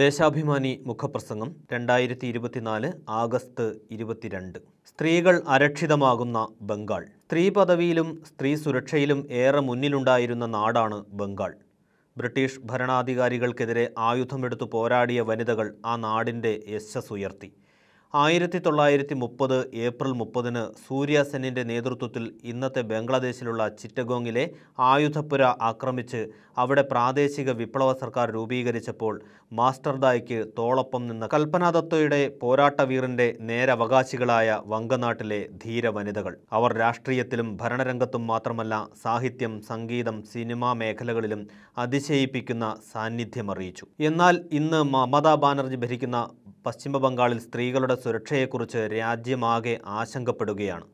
ദേശാഭിമാനി മുഖപ്രസംഗം രണ്ടായിരത്തി ഇരുപത്തിനാല് ആഗസ്ത് ഇരുപത്തിരണ്ട് സ്ത്രീകൾ അരക്ഷിതമാകുന്ന ബംഗാൾ സ്ത്രീ പദവിയിലും സ്ത്രീ സുരക്ഷയിലും ഏറെ മുന്നിലുണ്ടായിരുന്ന നാടാണ് ബംഗാൾ ബ്രിട്ടീഷ് ഭരണാധികാരികൾക്കെതിരെ ആയുധമെടുത്തു പോരാടിയ വനിതകൾ ആ നാടിൻ്റെ യശസ്സുയർത്തി ആയിരത്തി തൊള്ളായിരത്തി മുപ്പത് ഏപ്രിൽ മുപ്പതിന് സൂര്യസെന്നിൻ്റെ നേതൃത്വത്തിൽ ഇന്നത്തെ ബംഗ്ലാദേശിലുള്ള ചിറ്റഗോങ്ങിലെ ആയുധപ്പുര ആക്രമിച്ച് അവിടെ പ്രാദേശിക വിപ്ലവ സർക്കാർ രൂപീകരിച്ചപ്പോൾ മാസ്റ്റർ ദായ്ക്ക് തോളൊപ്പം നിന്ന കൽപ്പനാദത്തയുടെ പോരാട്ടവീറിൻ്റെ നേരവകാശികളായ വങ്കനാട്ടിലെ ധീര വനിതകൾ അവർ രാഷ്ട്രീയത്തിലും ഭരണരംഗത്തും മാത്രമല്ല സാഹിത്യം സംഗീതം സിനിമാ മേഖലകളിലും അതിശയിപ്പിക്കുന്ന സാന്നിധ്യമറിയിച്ചു എന്നാൽ ഇന്ന് മമതാ ബാനർജി ഭരിക്കുന്ന പശ്ചിമ ബംഗാളിൽ സ്ത്രീകളുടെ സുരക്ഷയെക്കുറിച്ച് രാജ്യമാകെ ആശങ്കപ്പെടുകയാണ്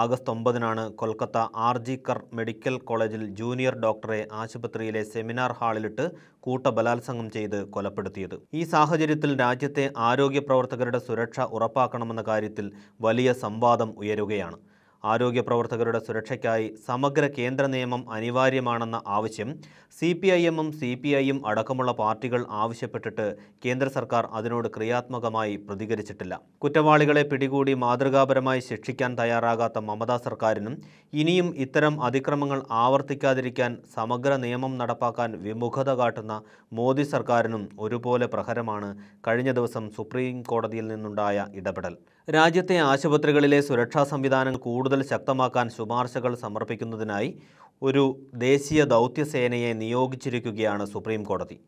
ആഗസ്റ്റ് ഒമ്പതിനാണ് Kolkata R G Kar medical കോളേജിൽ ജൂനിയർ ഡോക്ടറെ ആശുപത്രിയിലെ സെമിനാർ ഹാളിലിട്ട് കൂട്ട ബലാത്സംഗം ചെയ്ത് കൊലപ്പെടുത്തിയത് ഈ സാഹചര്യത്തിൽ രാജ്യത്തെ ആരോഗ്യ പ്രവർത്തകരുടെ സുരക്ഷ ഉറപ്പാക്കണമെന്ന കാര്യത്തിൽ വലിയ സംവാദം ഉയരുകയാണ് ആരോഗ്യ പ്രവർത്തകരുടെ സുരക്ഷയ്ക്കായി സമഗ്ര കേന്ദ്ര നിയമം അനിവാര്യമാണെന്ന ആവശ്യം സി പി ഐ എമ്മും സി പി ഐയും അടക്കമുള്ള പാർട്ടികൾ ആവശ്യപ്പെട്ടിട്ട് കേന്ദ്ര സർക്കാർ അതിനോട് ക്രിയാത്മകമായി പ്രതികരിച്ചിട്ടില്ല കുറ്റവാളികളെ പിടികൂടി മാതൃകാപരമായി ശിക്ഷിക്കാൻ തയ്യാറാകാത്ത മമതാ സർക്കാരിനും ഇനിയും ഇത്തരം അതിക്രമങ്ങൾ ആവർത്തിക്കാതിരിക്കാൻ സമഗ്ര നിയമം നടപ്പാക്കാൻ വിമുഖത കാട്ടുന്ന മോദി സർക്കാരിനും ഒരുപോലെ പ്രഹരമാണ് കഴിഞ്ഞ ദിവസം സുപ്രീം കോടതിയിൽ നിന്നുണ്ടായ ഇടപെടൽ രാജ്യത്തെ ആശുപത്രികളിലെ സുരക്ഷാ സംവിധാനങ്ങൾ കൂടുതൽ ശക്തമാക്കാൻ ശുപാർശകൾ സമർപ്പിക്കുന്നതിനായി ഒരു ദേശീയ ദൗത്യസേനയെ നിയോഗിച്ചിരിക്കുകയാണ് സുപ്രീം കോടതി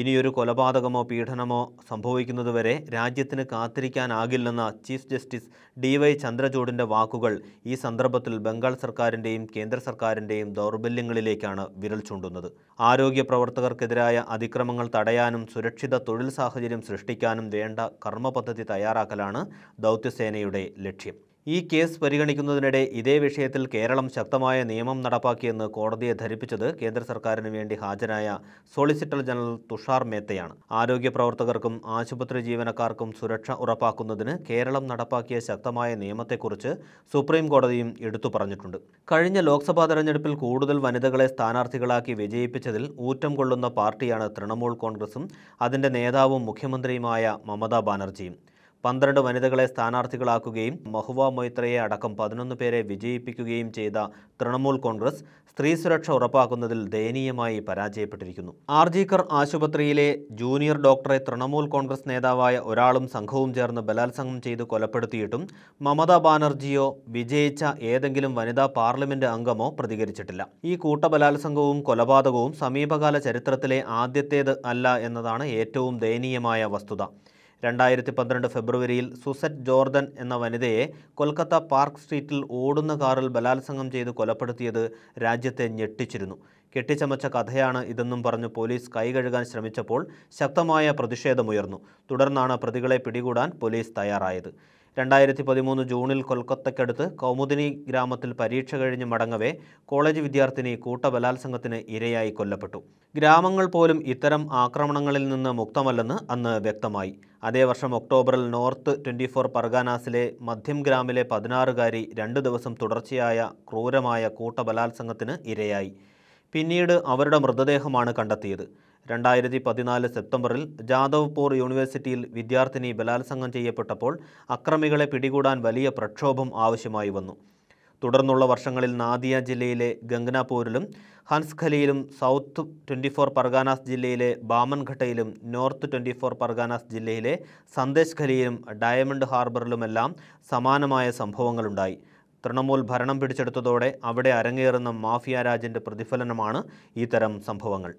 ഇനിയൊരു കൊലപാതകമോ പീഡനമോ സംഭവിക്കുന്നതുവരെ രാജ്യത്തിന് കാത്തിരിക്കാനാകില്ലെന്ന ചീഫ് ജസ്റ്റിസ് ഡി വൈ ചന്ദ്രചൂഡിൻ്റെ വാക്കുകൾ ഈ സന്ദർഭത്തിൽ ബംഗാൾ സർക്കാരിൻ്റെയും കേന്ദ്ര സർക്കാരിൻ്റെയും ദൗർബല്യങ്ങളിലേക്കാണ് വിരൽ ചൂണ്ടുന്നത് ആരോഗ്യ പ്രവർത്തകർക്കെതിരായ അതിക്രമങ്ങൾ തടയാനും സുരക്ഷിത തൊഴിൽ സാഹചര്യം സൃഷ്ടിക്കാനും വേണ്ട കർമ്മപദ്ധതി തയ്യാറാക്കലാണ് ദൗത്യസേനയുടെ ലക്ഷ്യം ഈ കേസ് പരിഗണിക്കുന്നതിനിടെ ഇതേ വിഷയത്തിൽ കേരളം ശക്തമായ നിയമം നടപ്പാക്കിയെന്ന് കോടതിയെ ധരിപ്പിച്ചത് കേന്ദ്ര സർക്കാരിന് വേണ്ടി ഹാജരായ സോളിസിറ്റർ ജനറൽ തുഷാർ മേത്തയാണ് ആരോഗ്യ പ്രവർത്തകർക്കും ആശുപത്രി ജീവനക്കാർക്കും സുരക്ഷ ഉറപ്പാക്കുന്നതിന് കേരളം നടപ്പാക്കിയ ശക്തമായ നിയമത്തെക്കുറിച്ച് സുപ്രീം കോടതിയും എടുത്തു പറഞ്ഞിട്ടുണ്ട് കഴിഞ്ഞ ലോക്സഭാ തെരഞ്ഞെടുപ്പിൽ കൂടുതൽ വനിതകളെ സ്ഥാനാർത്ഥികളാക്കി വിജയിപ്പിച്ചതിൽ ഊറ്റം കൊള്ളുന്ന പാർട്ടിയാണ് തൃണമൂൽ കോൺഗ്രസും അതിന്റെ നേതാവും മുഖ്യമന്ത്രിയുമായ മമതാ ബാനർജിയും പന്ത്രണ്ട് വനിതകളെ സ്ഥാനാർത്ഥികളാക്കുകയും മഹുവ മൊയ്ത്രയെ അടക്കം പതിനൊന്ന് പേരെ വിജയിപ്പിക്കുകയും ചെയ്ത തൃണമൂൽ കോൺഗ്രസ് സ്ത്രീ സുരക്ഷ ഉറപ്പാക്കുന്നതിൽ ദയനീയമായി പരാജയപ്പെട്ടിരിക്കുന്നു ആർജിക്കർ ആശുപത്രിയിലെ ജൂനിയർ ഡോക്ടറെ തൃണമൂൽ കോൺഗ്രസ് നേതാവായ ഒരാളും സംഘവും ചേർന്ന് ബലാത്സംഗം ചെയ്ത് കൊലപ്പെടുത്തിയിട്ടും മമതാ ബാനർജിയോ വിജയിച്ച ഏതെങ്കിലും വനിതാ പാർലമെന്റ് അംഗമോ പ്രതികരിച്ചിട്ടില്ല ഈ കൂട്ടബലാത്സംഗവും കൊലപാതകവും സമീപകാല ചരിത്രത്തിലെ ആദ്യത്തേത് അല്ല എന്നതാണ് ഏറ്റവും ദയനീയമായ വസ്തുത രണ്ടായിരത്തി പന്ത്രണ്ട് ഫെബ്രുവരിയിൽ സുസെറ്റ് ജോർദൻ എന്ന വനിതയെ കൊൽക്കത്ത പാർക്ക് സ്ട്രീറ്റിൽ ഓടുന്ന കാറിൽ ബലാത്സംഗം ചെയ്ത് കൊലപ്പെടുത്തിയത് രാജ്യത്തെ ഞെട്ടിച്ചിരുന്നു കെട്ടിച്ചമച്ച കഥയാണ് ഇതെന്നും പറഞ്ഞ് പോലീസ് കൈകഴുകാൻ ശ്രമിച്ചപ്പോൾ ശക്തമായ പ്രതിഷേധമുയർന്നു തുടർന്നാണ് പ്രതികളെ പിടികൂടാൻ പോലീസ് തയ്യാറായത് രണ്ടായിരത്തി പതിമൂന്ന് ജൂണിൽ കൊൽക്കത്തക്കടുത്ത് കൗമുദിനി ഗ്രാമത്തിൽ പരീക്ഷ കഴിഞ്ഞ് മടങ്ങവേ കോളേജ് വിദ്യാർത്ഥിനി കൂട്ടബലാത്സംഗത്തിന് ഇരയായി കൊല്ലപ്പെട്ടു ഗ്രാമങ്ങൾ പോലും ഇത്തരം ആക്രമണങ്ങളിൽ നിന്ന് മുക്തമല്ലെന്ന് അന്ന് വ്യക്തമായി അതേ വർഷം ഒക്ടോബറിൽ നോർത്ത് ട്വൻറ്റി ഫോർ പർഗാനാസിലെ മധ്യം ഗ്രാമിലെ പതിനാറുകാരി രണ്ട് ദിവസം തുടർച്ചയായ ക്രൂരമായ കൂട്ടബലാത്സംഗത്തിന് ഇരയായി പിന്നീട് അവരുടെ മൃതദേഹമാണ് കണ്ടെത്തിയത് രണ്ടായിരത്തി പതിനാല് സെപ്റ്റംബറിൽ ജാദവ്പൂർ യൂണിവേഴ്സിറ്റിയിൽ വിദ്യാർത്ഥിനി ബലാത്സംഗം ചെയ്യപ്പെട്ടപ്പോൾ അക്രമികളെ പിടികൂടാൻ വലിയ പ്രക്ഷോഭം ആവശ്യമായി വന്നു തുടർന്നുള്ള വർഷങ്ങളിൽ നാദിയ ജില്ലയിലെ ഗംഗനാപൂരിലും ഹൻസ്ഖലിയിലും സൗത്ത് ട്വൻറ്റി ഫോർ പർഗാനാസ് ജില്ലയിലെ ബാമൻഘട്ടയിലും നോർത്ത് ട്വൻറ്റി ഫോർ പർഗാനാസ് ജില്ലയിലെ സന്ദേശ് ഖലിയിലും ഡയമണ്ട് ഹാർബറിലുമെല്ലാം സമാനമായ സംഭവങ്ങളുണ്ടായി തൃണമൂൽ ഭരണം പിടിച്ചെടുത്തതോടെ അവിടെ അരങ്ങേറുന്ന മാഫിയ രാജിൻ്റെ പ്രതിഫലനമാണ് ഇത്തരം സംഭവങ്ങൾ